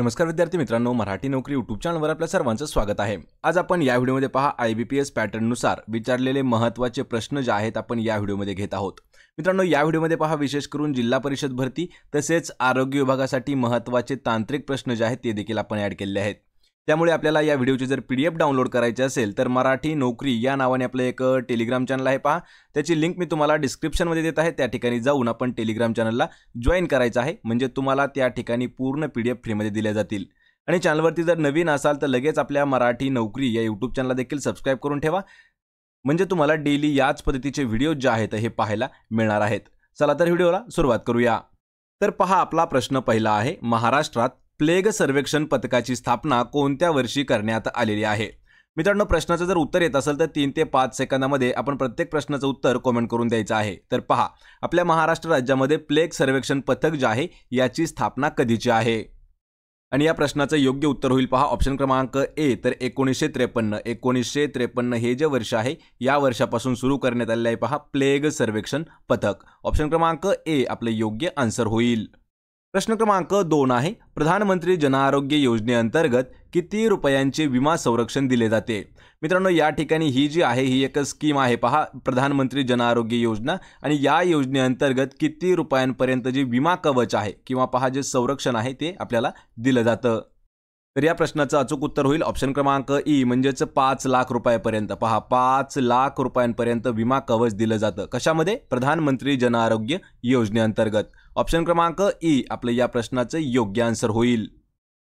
नमस्कार विद्यार्थी मित्रांनो मराठी नोकरी युट्यूब चॅनलवर आपल्या सर्वांचं स्वागत आहे आज आपण या व्हिडिओमध्ये पहा आय बी पी एस पॅटर्ननुसार विचारलेले महत्त्वाचे प्रश्न जे आहेत आपण या व्हिडिओमध्ये घेत आहोत मित्रांनो या व्हिडिओमध्ये पहा विशेष करून जिल्हा परिषद भरती तसेच आरोग्य विभागासाठी महत्त्वाचे तांत्रिक प्रश्न जे आहेत ते देखील आपण ॲड केलेले आहेत त्यामुळे आपल्याला या व्हिडिओची जर पी डी एफ डाउनलोड करायची असेल तर मराठी नोकरी या नावाने आपलं एक टेलिग्राम चॅनल आहे पहा त्याची लिंक मी तुम्हाला डिस्क्रिप्शनमध्ये देत आहे त्या ठिकाणी जाऊन आपण टेलिग्राम चॅनलला जॉईन करायचं आहे म्हणजे तुम्हाला त्या ठिकाणी पूर्ण पी डी एफ फ्रीमध्ये दिल्या जातील आणि चॅनलवरती जर नवीन असाल तर लगेच आपल्या मराठी नोकरी या यूट्यूब चॅनलला देखील सबस्क्राईब करून ठेवा म्हणजे तुम्हाला डेली याच पद्धतीचे व्हिडिओ जे आहेत हे पाहायला मिळणार आहेत चला तर व्हिडिओला सुरुवात करूया तर पहा आपला प्रश्न पहिला आहे महाराष्ट्रात प्लेग सर्वेक्षण पथकाची स्थापना कोणत्या वर्षी करण्यात आलेली आहे मित्रांनो प्रश्नाचं जर उत्तर येत असेल तर तीन ते पाच सेकंदामध्ये आपण प्रत्येक प्रश्नाचं उत्तर कॉमेंट करून द्यायचं आहे तर पहा आपल्या महाराष्ट्र राज्यामध्ये प्लेग सर्वेक्षण पथक जे आहे याची स्थापना कधीची आहे आणि या प्रश्नाचं योग्य उत्तर होईल पहा ऑप्शन क्रमांक ए तर एकोणीसशे त्रेपन्न एकोणीसशे त्रेपन्न हे जे वर्ष आहे या वर्षापासून सुरू करण्यात आलेलं आहे पहा प्लेग सर्वेक्षण पथक ऑप्शन क्रमांक ए आपलं योग्य आन्सर होईल प्रश्न क्रमांक दोन आहे प्रधानमंत्री जनआरोग्य योजनेअंतर्गत किती रुपयांचे विमा संरक्षण दिले जाते मित्रांनो या ठिकाणी ही जी आहे ही एक स्कीम आहे पहा प्रधानमंत्री जनआरोग्य योजना आणि या योजनेअंतर्गत किती रुपयांपर्यंत जे विमा कवच आहे किंवा पहा जे संरक्षण आहे ते आपल्याला दिलं जातं तर या प्रश्नाचं अचूक उत्तर होईल ऑप्शन क्रमांक ई म्हणजेच पाच लाख रुपयापर्यंत पहा पाच लाख रुपयांपर्यंत विमा कवच दिलं जातं कशामध्ये प्रधानमंत्री जनआरोग्य योजनेअंतर्गत ऑप्शन क्रमांक ई आपलं या प्रश्नाचं योग्य आन्सर होईल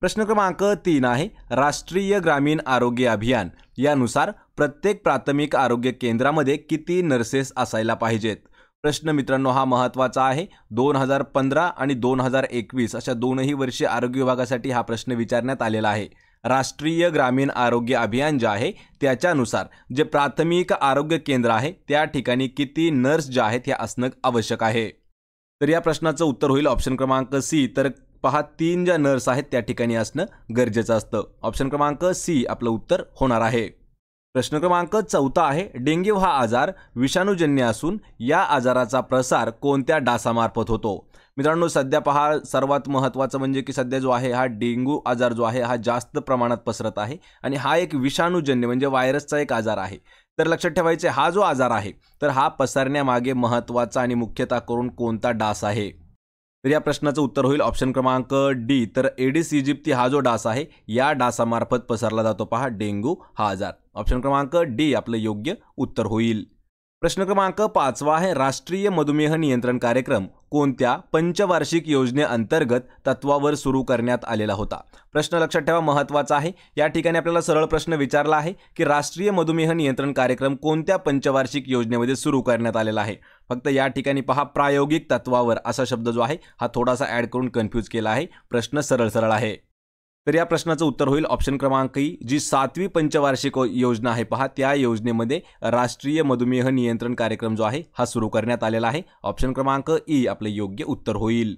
प्रश्न क्रमांक तीन आहे राष्ट्रीय ग्रामीण आरोग्य अभियान यानुसार प्रत्येक प्राथमिक आरोग्य केंद्रामध्ये किती नर्सेस असायला पाहिजेत प्रश्न मित्रांनो हा महत्त्वाचा आहे दोन हजार पंधरा आणि दोन हजार एकवीस अशा दोनही वर्षी आरोग्य विभागासाठी हा प्रश्न विचारण्यात आलेला आहे राष्ट्रीय ग्रामीण आरोग्य अभियान जे आहे त्याच्यानुसार जे प्राथमिक आरोग्य केंद्र आहे त्या ठिकाणी किती नर्स ज्या आहेत हे असणं आवश्यक आहे तर या प्रश्नाचं उत्तर होईल ऑप्शन क्रमांक सी तर पहा तीन ज्या नर्स आहेत त्या ठिकाणी असणं गरजेचं असतं ऑप्शन क्रमांक सी आपलं उत्तर होणार आहे प्रश्न क्रमांक चौथा आहे डेंग्यू हा आजार विषाणूजन्य असून या आजाराचा प्रसार कोणत्या डासामार्फत होतो मित्रांनो सध्या पहा सर्वात महत्त्वाचं म्हणजे की सध्या जो आहे हा डेंग्यू आजार जो आहे हा जास्त प्रमाणात पसरत आहे आणि हा एक विषाणूजन्य म्हणजे व्हायरसचा एक आजार आहे तर लक्षात ठेवायचे हा जो आजार आहे तर हा पसरण्यामागे महत्वाचा आणि मुख्यतः करून कोणता डास आहे तर या प्रश्नाचं उत्तर होईल ऑप्शन क्रमांक डी तर एडिस इजिप्ती हा जो डास आहे या डासामार्फत पसरला जातो पहा डेंगू हा आजार ऑप्शन क्रमांक डी आपलं योग्य उत्तर होईल प्रश्न क्रमांक पाचवा आहे राष्ट्रीय मधुमेह नियंत्रण कार्यक्रम कोणत्या पंचवार्षिक योजनेअंतर्गत तत्वावर सुरू करण्यात आलेला होता प्रश्न लक्षात ठेवा महत्त्वाचा आहे या ठिकाणी आपल्याला सरळ प्रश्न विचारला आहे की राष्ट्रीय मधुमेह नियंत्रण कार्यक्रम कोणत्या पंचवार्षिक योजनेमध्ये सुरू करण्यात आलेला आहे फक्त या ठिकाणी पहा प्रायोगिक तत्वावर असा शब्द जो आहे हा थोडासा ॲड करून कन्फ्यूज केला आहे प्रश्न सरळ सरळ आहे तर या प्रश्नाचं उत्तर होईल ऑप्शन क्रमांक ई जी सातवी पंचवार्षिक योजना आहे पहा त्या योजनेमध्ये राष्ट्रीय मधुमेह नियंत्रण कार्यक्रम जो आहे हा सुरू करण्यात आलेला आहे ऑप्शन क्रमांक ई आपलं योग्य उत्तर होईल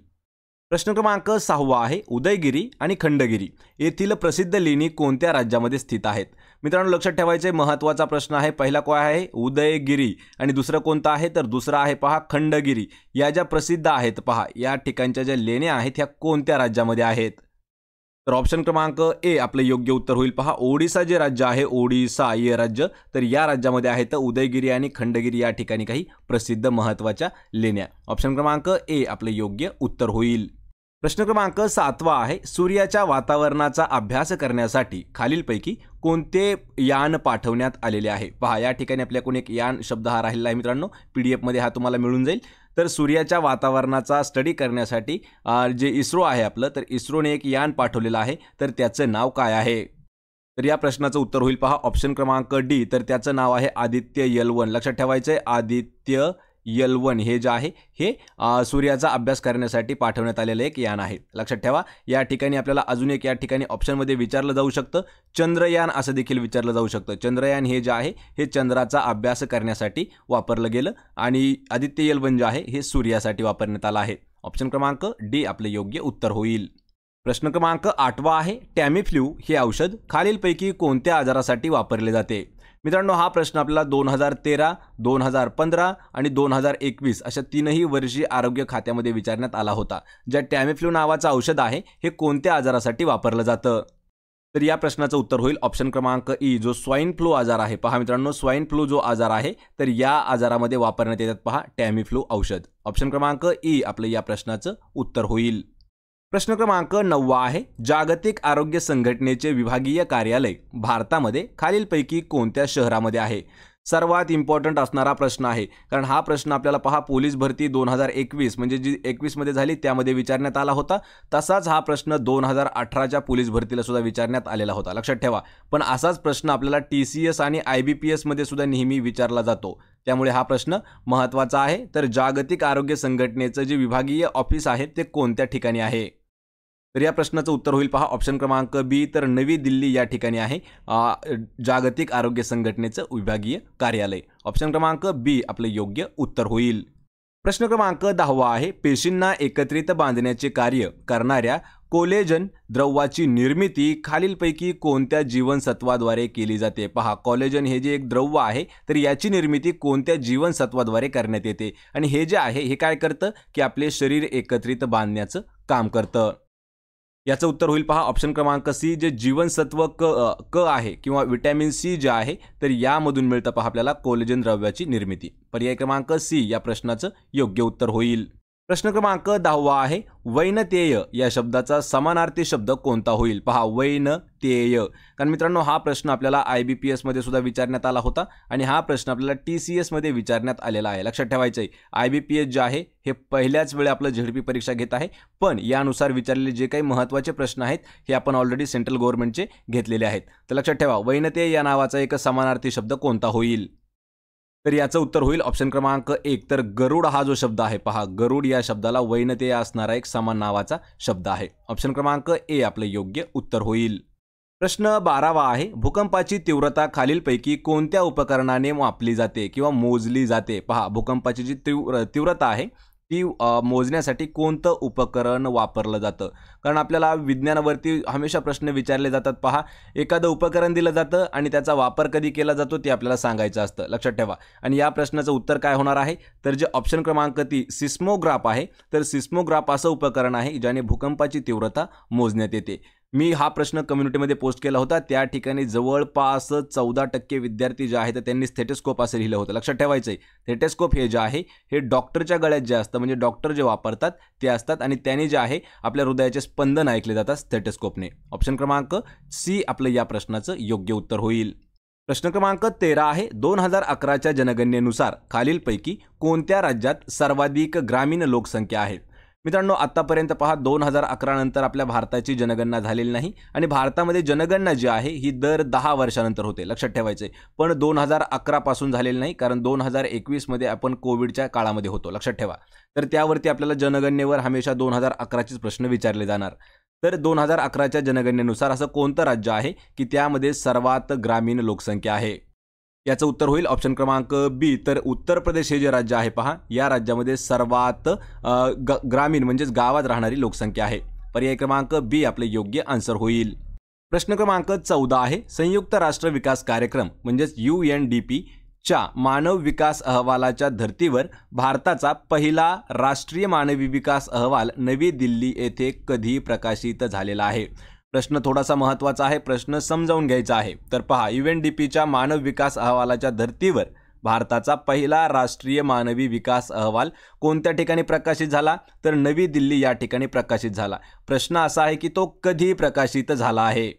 प्रश्न क्रमांक सहावा आहे उदयगिरी आणि खंडगिरी येथील प्रसिद्ध लेणी कोणत्या राज्यामध्ये स्थित आहेत मित्रांनो लक्षात ठेवायचे महत्त्वाचा प्रश्न आहे पहिला काय आहे उदयगिरी आणि दुसरं कोणतं आहे तर दुसरा आहे पहा खंडगिरी या ज्या प्रसिद्ध आहेत पहा या ठिकाणच्या ज्या लेण्या आहेत ह्या कोणत्या राज्यामध्ये आहेत तर ऑप्शन क्रमांक ए आपलं योग्य उत्तर होईल पहा ओडिसा जे राज्य आहे ओडिसा हे राज्य तर या राज्यामध्ये आहे तर उदयगिरी आणि खंडगिरी या ठिकाणी काही प्रसिद्ध महत्त्वाच्या लेण्या ऑप्शन क्रमांक ए आपलं योग्य उत्तर होईल प्रश्न क्रमांक सातवा आहे सूर्याच्या वातावरणाचा अभ्यास करण्यासाठी खालीलपैकी कोणते यान पाठवण्यात आलेले आहे पहा या ठिकाणी आपल्याकडून एक यान शब्द हा राहिलेला आहे मित्रांनो पी डी एफमध्ये हा तुम्हाला मिळून जाईल तर सूर्याच्या वातावरणाचा स्टडी करण्यासाठी जे इस्रो आहे आपलं तर इस्रोने एक यान पाठवलेलं आहे तर त्याचं नाव काय आहे तर या प्रश्नाचं उत्तर होईल पहा ऑप्शन क्रमांक डी तर त्याचं नाव आहे आदित्य यल वन लक्षात ठेवायचं आहे आदित्य यल वन हे जे आहे हे सूर्याचा अभ्यास करण्यासाठी पाठवण्यात आलेलं एक यान आहे लक्षात ठेवा या ठिकाणी आपल्याला अजून एक या ठिकाणी ऑप्शनमध्ये विचारलं जाऊ शकतं चंद्रयान असं देखील विचारलं जाऊ शकतं चंद्रयान हे जे आहे हे चंद्राचा अभ्यास करण्यासाठी वापरलं गेलं आणि आदित्य यल वन जे आहे हे सूर्यासाठी वापरण्यात आलं आहे ऑप्शन क्रमांक डी आपलं योग्य उत्तर होईल प्रश्न क्रमांक आठवा आहे टॅमिफ्ल्यू हे औषध खालीलपैकी कोणत्या आजारासाठी वापरले जाते मित्रांनो हा प्रश्न आपल्याला दोन हजार तेरा दोन हजार पंधरा आणि दोन हजार एकवीस अशा तीनही वर्षी आरोग्य खात्यामध्ये विचारण्यात आला होता ज्या टॅमिफ्लू नावाचं औषध आहे हे कोणत्या आजारासाठी वापरलं जातं तर या प्रश्नाचं उत्तर होईल ऑप्शन क्रमांक ई जो स्वाईन फ्लू आजार आहे पहा मित्रांनो स्वाईन फ्लू जो आजार आहे तर या आजारामध्ये वापरण्यात येतात पहा टॅमिफ्लू औषध ऑप्शन क्रमांक ई आपलं या प्रश्नाचं उत्तर होईल प्रश्न क्रमांक नववा आहे जागतिक आरोग्य संघटनेचे विभागीय कार्यालय भारतामध्ये खालीलपैकी कोणत्या शहरामध्ये आहे सर्वात इम्पॉर्टंट असणारा प्रश्न आहे कारण हा प्रश्न आपल्याला पहा पोलीस भरती दोन हजार एकवीस म्हणजे जी एकवीसमध्ये झाली त्यामध्ये विचारण्यात आला होता तसाच हा प्रश्न दोन हजार अठराच्या पोलीस भरतीला सुद्धा विचारण्यात आलेला होता लक्षात ठेवा पण असाच प्रश्न आपल्याला टी सी एस आणि आय बी पी एसमध्ये सुद्धा नेहमी विचारला जातो त्यामुळे हा प्रश्न महत्त्वाचा आहे तर जागतिक आरोग्य संघटनेचं जे विभागीय ऑफिस आहे ते कोणत्या ठिकाणी आहे तर या प्रश्नाचं उत्तर होईल पहा ऑप्शन क्रमांक बी तर नवी दिल्ली या ठिकाणी आहे जागतिक आरोग्य संघटनेचं विभागीय कार्यालय ऑप्शन क्रमांक बी आपलं योग्य उत्तर होईल प्रश्न क्रमांक दहावा आहे पेशींना एकत्रित बांधण्याचे कार्य करणाऱ्या कोलेजन द्रव्याची निर्मिती खालीलपैकी कोणत्या जीवनसत्वाद्वारे केली जाते पहा कॉलेजन हे जे एक द्रव्य आहे तर याची निर्मिती कोणत्या जीवनसत्वाद्वारे करण्यात येते आणि हे जे आहे हे काय करतं की आपले शरीर एकत्रित बांधण्याचं काम करतं याचं उत्तर होईल पहा ऑप्शन क्रमांक सी जे जीवनसत्व क क आहे किंवा विटॅमिन सी जे आहे तर यामधून मिळतं पहा आपल्याला कोलेजन द्रव्याची निर्मिती पर्याय क्रमांक सी या प्रश्नाचं योग्य उत्तर होईल प्रश्न क्रमांक दहावा आहे वैनतेय या शब्दाचा समानार्थी शब्द कोणता होईल पहा वैनतेय कारण मित्रांनो हा प्रश्न आपल्याला आय बी पी एसमध्ये सुद्धा विचारण्यात आला होता आणि हा प्रश्न आपल्याला टी सी एसमध्ये विचारण्यात आलेला आहे लक्षात ठेवायचं आहे आय बी पी एस जे आहे हे पहिल्याच वेळी आपलं झेडपी परीक्षा घेत आहे पण यानुसार विचारलेले जे काही महत्त्वाचे प्रश्न आहेत हे आपण ऑलरेडी सेंट्रल गव्हर्नमेंटचे घेतलेले आहेत तर लक्षात ठेवा वैनतेय या नावाचा एक समानार्थी शब्द कोणता होईल तर याचं उत्तर होईल ऑप्शन क्रमांक एक तर गरुड हा जो शब्द आहे पहा गरुड या शब्दाला वैनते असणारा एक समान नावाचा शब्द आहे ऑप्शन क्रमांक ए आपलं योग्य उत्तर होईल प्रश्न बारावा आहे भूकंपाची तीव्रता खालीलपैकी कोणत्या उपकरणाने मापली जाते किंवा मोजली जाते पहा भूकंपाची जी तीव्र तीव्रता आहे की मोजण्यासाठी कोणतं उपकरण वापरलं जातं कारण आपल्याला विज्ञानावरती हमेशा प्रश्न विचारले जातात पहा एखादं उपकरण दिलं जातं आणि त्याचा वापर कधी केला जातो ते आपल्याला सांगायचं असतं लक्षात ठेवा आणि या प्रश्नाचं उत्तर काय होणार आहे तर जे ऑप्शन क्रमांक ती सिस्मोग्राफ आहे तर सिस्मोग्राफ असं उपकरण आहे ज्याने भूकंपाची तीव्रता मोजण्यात येते मी हा प्रश्न कम्युनिटीमध्ये पोस्ट केला होता त्या ठिकाणी जवळपास चौदा टक्के विद्यार्थी जे आहेत त्यांनी स्थेटेस्कोप असं लिहिलं होतं लक्षात ठेवायचं आहे थेटेस्कोप हे जे आहे हे डॉक्टरच्या गळ्यात जे असतं म्हणजे डॉक्टर जे वापरतात ते असतात आणि त्याने जे आहे आपल्या हृदयाचे स्पंदन ऐकले जातात स्थेटेस्कोपने ऑप्शन क्रमांक सी आपलं या प्रश्नाचं योग्य उत्तर होईल प्रश्न क्रमांक तेरा आहे दोन हजार अकराच्या जनगणनेनुसार खालीलपैकी कोणत्या राज्यात सर्वाधिक ग्रामीण लोकसंख्या आहे मित्रांनो आत्तापर्यंत पहा दोन हजार अकरा नंतर आपल्या भारताची जनगणना झालेली नाही आणि भारतामध्ये जनगणना जी आहे ही दर दहा वर्षानंतर होते लक्षात ठेवायचे पण दोन हजार अकरापासून झालेली नाही कारण दोन हजार एकवीसमध्ये आपण कोविडच्या काळामध्ये होतो लक्षात ठेवा तर त्यावरती आपल्याला जनगणनेवर हमेशा दोन हजार अकराचेच प्रश्न विचारले जाणार तर दोन हजार अकराच्या जनगणनेनुसार असं कोणतं राज्य आहे की त्यामध्ये सर्वात ग्रामीण लोकसंख्या आहे याचं उत्तर होईल ऑप्शन क्रमांक बी तर उत्तर प्रदेश हे जे राज्य आहे पहा या राज्यामध्ये सर्वात ग ग्रामीण म्हणजेच गावात राहणारी लोकसंख्या आहे पर्याय क्रमांक बी आपले योग्य आन्सर होईल प्रश्न क्रमांक चौदा आहे संयुक्त राष्ट्र विकास कार्यक्रम म्हणजेच यू एन डी पी च्या मानव विकास अहवालाच्या धर्तीवर भारताचा पहिला राष्ट्रीय मानवी विकास अहवाल नवी दिल्ली येथे कधी प्रकाशित झालेला आहे प्रश्न थोडासा महत्त्वाचा आहे प्रश्न समजावून घ्यायचा आहे तर पहा एन डी पीच्या मानव विकास अहवालाच्या धर्तीवर भारताचा पहिला राष्ट्रीय मानवी विकास अहवाल कोणत्या ठिकाणी प्रकाशित झाला तर नवी दिल्ली या ठिकाणी प्रकाशित झाला प्रश्न असा आहे की तो कधी प्रकाशित झाला आहे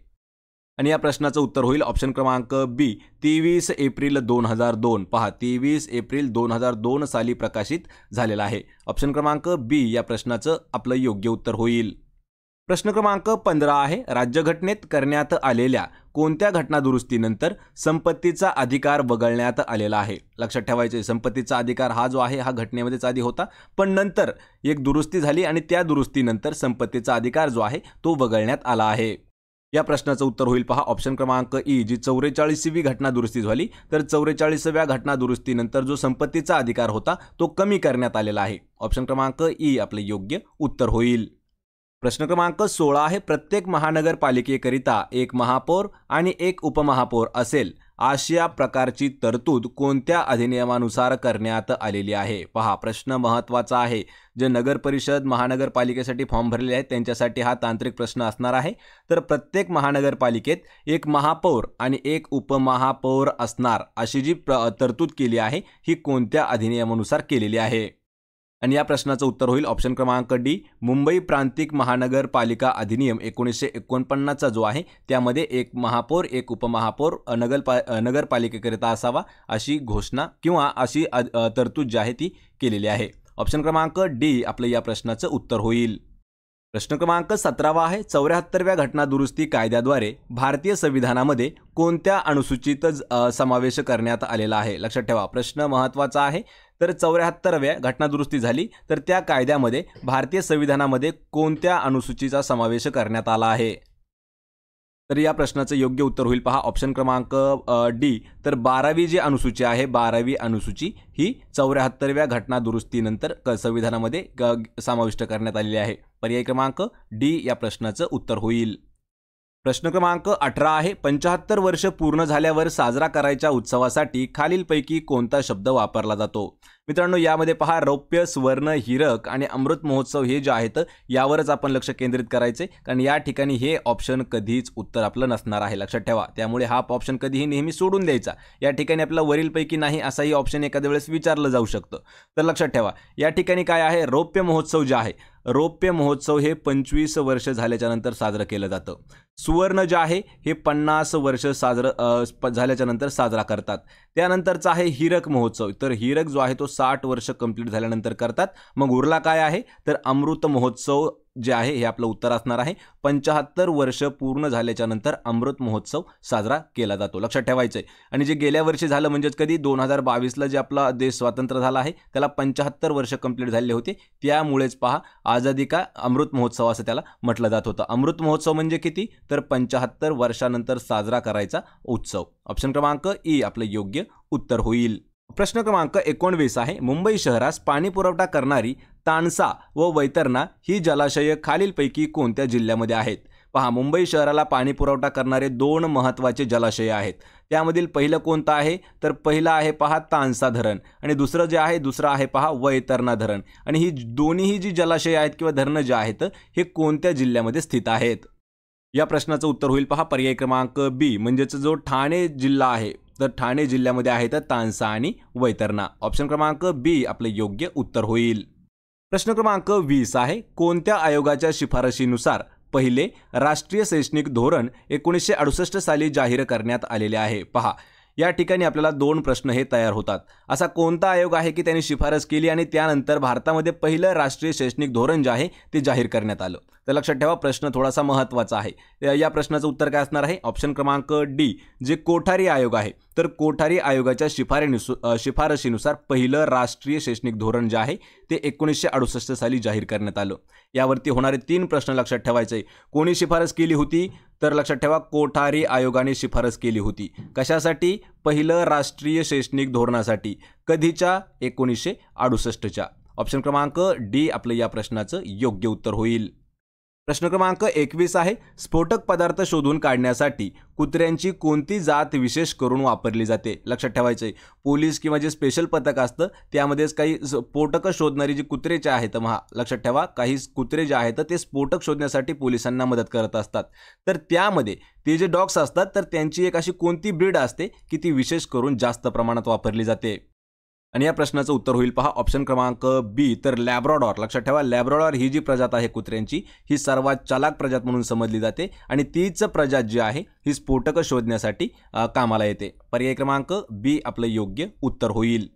आणि या प्रश्नाचं उत्तर होईल ऑप्शन क्रमांक बी तेवीस एप्रिल दोन हजार दोन पहा तेवीस एप्रिल दोन हजार दोन साली प्रकाशित झालेला आहे ऑप्शन क्रमांक बी या प्रश्नाचं आपलं योग्य उत्तर होईल प्रश्न क्रमांक पंधरा आहे राज्यघटनेत करण्यात आलेल्या कोणत्या घटनादुरुस्तीनंतर संपत्तीचा अधिकार वगळण्यात आलेला आहे लक्षात ठेवायचे संपत्तीचा अधिकार हा जो आहे हा घटनेमध्येच आधी होता पण नंतर एक दुरुस्ती झाली आणि त्या दुरुस्तीनंतर संपत्तीचा अधिकार जो आहे तो वगळण्यात आला आहे या प्रश्नाचं उत्तर होईल पहा ऑप्शन क्रमांक ई जी चौवेचाळीसवी घटना दुरुस्ती झाली तर चौवेचाळीसव्या घटना दुरुस्तीनंतर जो संपत्तीचा अधिकार होता तो कमी करण्यात आलेला आहे ऑप्शन क्रमांक ई आपलं योग्य उत्तर होईल प्रश्न क्रमांक सोळा आहे प्रत्येक महानगरपालिकेकरिता एक महापौर आणि एक उपमहापौर असेल आशिया प्रकारची तरतूद कोणत्या अधिनियमानुसार करण्यात आलेली आहे पहा प्रश्न महत्त्वाचा आहे जे नगर परिषद महानगरपालिकेसाठी फॉर्म भरलेले आहेत त्यांच्यासाठी हा तांत्रिक प्रश्न असणार आहे तर प्रत्येक महानगरपालिकेत एक महापौर आणि एक उपमहापौर असणार अशी जी प्र तरतूद केली आहे ही कोणत्या अधिनियमानुसार केलेली आहे आणि या प्रश्नाचं उत्तर होईल ऑप्शन क्रमांक डी मुंबई प्रांतिक महानगरपालिका अधिनियम एकोणीसशे एकोणपन्नाचा जो आहे त्यामध्ये एक महापौर एक उपमहापौर नगरपा नगरपालिकेकरिता असावा अशी घोषणा किंवा अशी तरतूद जी आहे ती केलेली आहे ऑप्शन क्रमांक डी आपलं या प्रश्नाचं उत्तर होईल प्रश्न क्रमांक सतरावा आहे चौऱ्याहत्तरव्या घटनादुरुस्ती कायद्याद्वारे भारतीय संविधानामध्ये कोणत्या अनुसूचित समावेश करण्यात आलेला आहे लक्षात ठेवा प्रश्न महत्त्वाचा आहे तर चौऱ्याहत्तरव्या घटनादुरुस्ती झाली तर त्या कायद्यामध्ये भारतीय संविधानामध्ये कोणत्या अनुसूचीचा समावेश करण्यात आला आहे तर या प्रश्नाचं योग्य उत्तर होईल पहा ऑप्शन क्रमांक डी तर बारावी जी अनुसूची आहे बारावी अनुसूची ही चौऱ्याहत्तरव्या घटनादुरुस्तीनंतर क संविधानामध्ये समाविष्ट करण्यात आलेली आहे पर्याय क्रमांक डी या प्रश्नाचं उत्तर होईल प्रश्न क्रमांक अठरा आहे पंचाहत्तर वर्ष पूर्ण झाल्यावर साजरा करायच्या उत्सवासाठी खालीलपैकी कोणता शब्द वापरला जातो मित्रांनो यामध्ये पहा रौप्य स्वर्ण हिरक आणि अमृत महोत्सव हे जे आहेत यावरच आपण लक्ष केंद्रित करायचे कारण या ठिकाणी हे ऑप्शन कधीच उत्तर आपलं नसणार आहे लक्षात ठेवा त्यामुळे हा ऑप्शन कधीही नेहमी सोडून द्यायचा या ठिकाणी आपला वरीलपैकी नाही असाही ऑप्शन एखाद्या वेळेस विचारलं जाऊ शकतं तर लक्षात ठेवा या ठिकाणी काय आहे रौप्य महोत्सव जे आहे रौप्य महोत्सव हे पंचवीस वर्ष झाल्याच्यानंतर साजरं केलं जातं सुवर्ण जे आहे हे पन्नास वर्ष साजरं नंतर साजरा करतात त्यानंतरचा आहे हिरक महोत्सव तर हिरक जो आहे तो साठ वर्ष कंप्लीट झाल्यानंतर करतात मग उरला काय आहे तर अमृत महोत्सव जे आहे हे आपलं उत्तर असणार आहे पंचाहत्तर वर्ष पूर्ण झाल्याच्या नंतर अमृत महोत्सव साजरा केला जातो लक्षात ठेवायचं आहे आणि जे गेल्या वर्षी झालं म्हणजेच कधी दोन हजार बावीसला जे आपला देश स्वातंत्र्य झाला आहे त्याला पंचाहत्तर वर्ष कंप्लीट झालेले होते त्यामुळेच पहा आझादी का अमृत महोत्सव असं त्याला म्हटलं जात होतं अमृत महोत्सव म्हणजे किती तर पंचाहत्तर वर्षानंतर साजरा करायचा उत्सव ऑप्शन क्रमांक ई आपलं योग्य उत्तर होईल प्रश्न क्रमांक एकोणवीस आहे मुंबई शहरास पाणी पुरवठा करणारी तानसा व वैतरणा ही जलाशय खालीलपैकी कोणत्या जिल्ह्यामध्ये आहेत पहा मुंबई शहराला पाणी पुरवठा करणारे दोन महत्त्वाचे जलाशय आहेत त्यामधील पहिलं कोणतं आहे तर पहिलं आहे पहा तानसा धरण आणि दुसरं जे आहे दुसरं आहे पहा वैतरणा धरण आणि ही दोन्हीही जी जलाशय आहेत किंवा धरणं जे आहेत हे कोणत्या जिल्ह्यामध्ये स्थित आहेत या प्रश्नाचं उत्तर होईल पहा पर्याय क्रमांक बी म्हणजेच जो ठाणे जिल्हा आहे तर ठाणे जिल्ह्यामध्ये आहेत तानसा आणि वैतरणा ऑप्शन क्रमांक बी आपलं योग्य उत्तर होईल प्रश्न क्रमांक वीस आहे कोणत्या आयोगाच्या शिफारशीनुसार पहिले राष्ट्रीय शैक्षणिक धोरण एकोणीसशे अडुसष्ट साली जाहीर करण्यात आलेले आहे पहा या ठिकाणी आपल्याला दोन प्रश्न हे तयार होतात असा कोणता आयोग आहे की त्यांनी शिफारस केली आणि त्यानंतर भारतामध्ये पहिलं राष्ट्रीय शैक्षणिक धोरण जे आहे ते जाहीर करण्यात आलं तर लक्षात ठेवा प्रश्न थोडासा महत्त्वाचा आहे या प्रश्नाचं उत्तर काय असणार आहे ऑप्शन क्रमांक डी जे कोठारी आयोग आहे तर कोठारी आयोगाच्या शिफारीनुसार शिफारशीनुसार पहिलं राष्ट्रीय शैक्षणिक धोरण जे आहे ते एकोणीसशे अडुसष्ट साली जाहीर करण्यात आलं यावरती होणारे तीन प्रश्न लक्षात ठेवायचे कोणी शिफारस केली होती तर लक्षात ठेवा कोठारी आयोगाने शिफारस केली होती कशासाठी पहिलं राष्ट्रीय शैक्षणिक धोरणासाठी कधीच्या एकोणीसशे अडुसष्टच्या ऑप्शन क्रमांक डी आपलं या प्रश्नाचं योग्य उत्तर होईल प्रश्न क्रमांक एकवीस आहे स्फोटक पदार्थ शोधून काढण्यासाठी कुत्र्यांची कोणती जात विशेष करून वापरली जाते लक्षात ठेवायचं आहे पोलीस किंवा जे स्पेशल पथक असतं त्यामध्येच काही स्फोटकं शोधणारी जी कुत्रे जे आहेत महा लक्षात ठेवा काही कुत्रे जे आहेत ते स्फोटक शोधण्यासाठी पोलिसांना मदत करत असतात तर त्यामध्ये ते जे डॉग्स असतात तर त्यांची एक अशी कोणती ब्रीड असते की ती विशेष करून जास्त प्रमाणात वापरली जाते आणि या प्रश्नाचं उत्तर होईल पहा ऑप्शन क्रमांक बी तर लॅब्रॉडॉर लक्षात ठेवा लॅब्रॉडॉर ही जी प्रजात आहे कुत्र्यांची ही सर्वात चालाक प्रजात म्हणून समजली जाते आणि तीच प्रजात जी आहे ही स्फोटकं शोधण्यासाठी कामाला येते पर्याय क्रमांक बी आपलं योग्य उत्तर होईल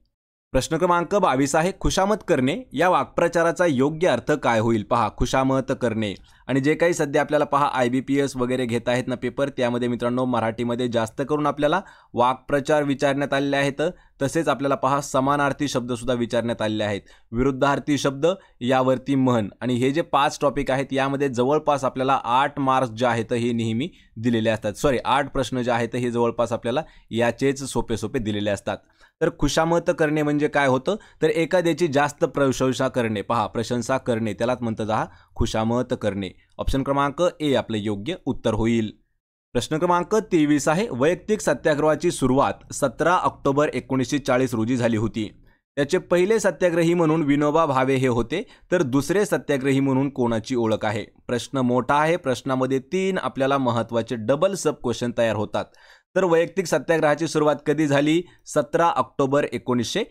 प्रश्न क्रमांक बावीस आहे खुशामत करणे या वाक्प्रचाराचा योग्य अर्थ काय होईल पहा खुशामत करणे आणि जे काही सध्या आपल्याला पहा आय बी पी एस वगैरे घेत आहेत ना पेपर त्यामध्ये मित्रांनो मराठीमध्ये जास्त करून आपल्याला वाक्प्रचार विचारण्यात आलेले आहेत तसेच आपल्याला पहा समानार्थी शब्दसुद्धा विचारण्यात आलेले आहेत विरुद्धार्थी शब्द यावरती म्हण आणि हे जे पाच टॉपिक आहेत यामध्ये जवळपास आपल्याला आठ मार्क्स जे आहेत हे नेहमी दिलेले असतात सॉरी आठ प्रश्न जे आहेत हे जवळपास आपल्याला याचेच सोपे सोपे दिलेले असतात तर खुशामत करणे म्हणजे काय होतं तर एखाद्याची जास्त प्रशंसा करणे पहा प्रशंसा करणे त्यालाच म्हणतात हा खुशामत करणे ऑप्शन क्रमांक ए आपले योग्य उत्तर होईल प्रश्न क्रमांक तेवीस आहे वैयक्तिक सत्याग्रहाची सुरुवात सतरा ऑक्टोबर एकोणीसशे चाळीस रोजी झाली होती त्याचे पहिले सत्याग्रही म्हणून विनोबा भावे हे होते तर दुसरे सत्याग्रही म्हणून कोणाची ओळख आहे प्रश्न मोठा आहे प्रश्नामध्ये तीन आपल्याला महत्त्वाचे डबल सब क्वेश्चन तयार होतात तर वैयक्तिक सत्याग्रहाची सुरुवात कधी झाली सतरा ऑक्टोबर एकोणीसशे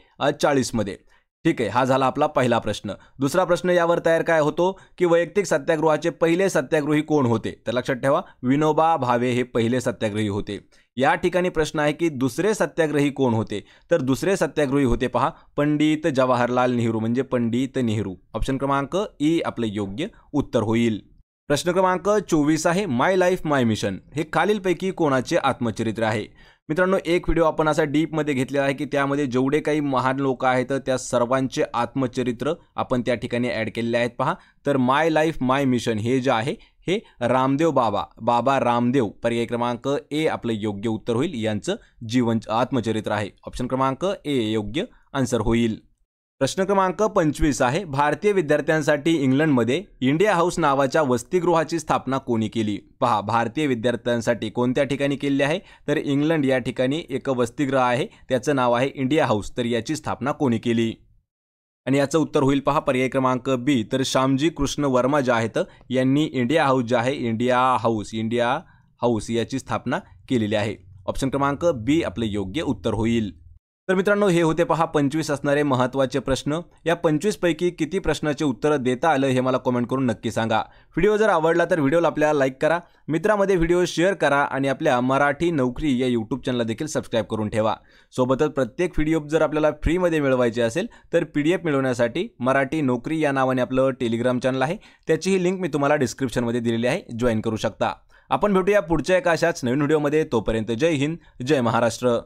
चाळीसमध्ये ठीक आहे हा झाला आपला पहिला प्रश्न दुसरा प्रश्न यावर तयार काय होतो की वैयक्तिक सत्याग्रहाचे पहिले सत्याग्रही कोण होते तर लक्षात ठेवा विनोबा भावे हे पहिले सत्याग्रही होते या ठिकाणी प्रश्न आहे की दुसरे सत्याग्रही कोण होते तर दुसरे सत्याग्रही होते पहा पंडित जवाहरलाल नेहरू म्हणजे पंडित नेहरू ऑप्शन क्रमांक ई आपलं योग्य उत्तर होईल प्रश्न क्रमांक चोवीस आहे माय लाईफ माय मिशन हे खालीलपैकी कोणाचे आत्मचरित्र आहे मित्रांनो एक व्हिडिओ आपण असा डीपमध्ये घेतलेला आहे की त्यामध्ये जेवढे काही महान लोक आहेत त्या सर्वांचे आत्मचरित्र आपण त्या ठिकाणी ॲड केलेले आहेत पहा तर माय लाईफ माय मिशन हे जे आहे हे रामदेव बाबा बाबा रामदेव पर्याय क्रमांक ए आपलं योग्य उत्तर होईल यांचं जीवन आत्मचरित्र आहे ऑप्शन क्रमांक ए योग्य आन्सर होईल प्रश्न क्रमांक पंचवीस आहे भारतीय विद्यार्थ्यांसाठी इंग्लंडमध्ये इंडिया हाऊस नावाच्या वसतिगृहाची स्थापना कोणी केली पहा भारतीय विद्यार्थ्यांसाठी कोणत्या ठिकाणी केलेली आहे तर इंग्लंड या ठिकाणी एक वसतिगृह आहे त्याचं नाव आहे इंडिया हाऊस तर याची स्थापना कोणी केली आणि याचं उत्तर होईल पहा पर्याय क्रमांक बी तर श्यामजी कृष्ण वर्मा जे आहेत यांनी इंडिया हाऊस जे आहे इंडिया हाऊस इंडिया हाऊस याची स्थापना केलेली आहे ऑप्शन क्रमांक बी आपलं योग्य उत्तर होईल तर मित्रांनो हे होते पहा पंचवीस असणारे महत्त्वाचे प्रश्न या पंचवीसपैकी किती प्रश्नाचे उत्तरं देता आलं हे मला कमेंट करून नक्की सांगा व्हिडिओ जर आवडला तर व्हिडिओला आपल्याला लाईक करा मित्रामध्ये व्हिडिओ शेअर करा आणि आपल्या मराठी नोकरी या यूट्यूब चॅनलला देखील सबस्क्राईब करून ठेवा सोबतच प्रत्येक व्हिडिओ जर आपल्याला फ्रीमध्ये मिळवायचे असेल तर पी डी एफ मिळवण्यासाठी मराठी नोकरी या नावाने आपलं टेलिग्राम चॅनल आहे त्याचीही लिंक मी तुम्हाला डिस्क्रिप्शनमध्ये दिलेली आहे जॉईन करू शकता आपण भेटूया पुढच्या एका अशाच नवीन व्हिडिओमध्ये तोपर्यंत जय हिंद जय महाराष्ट्र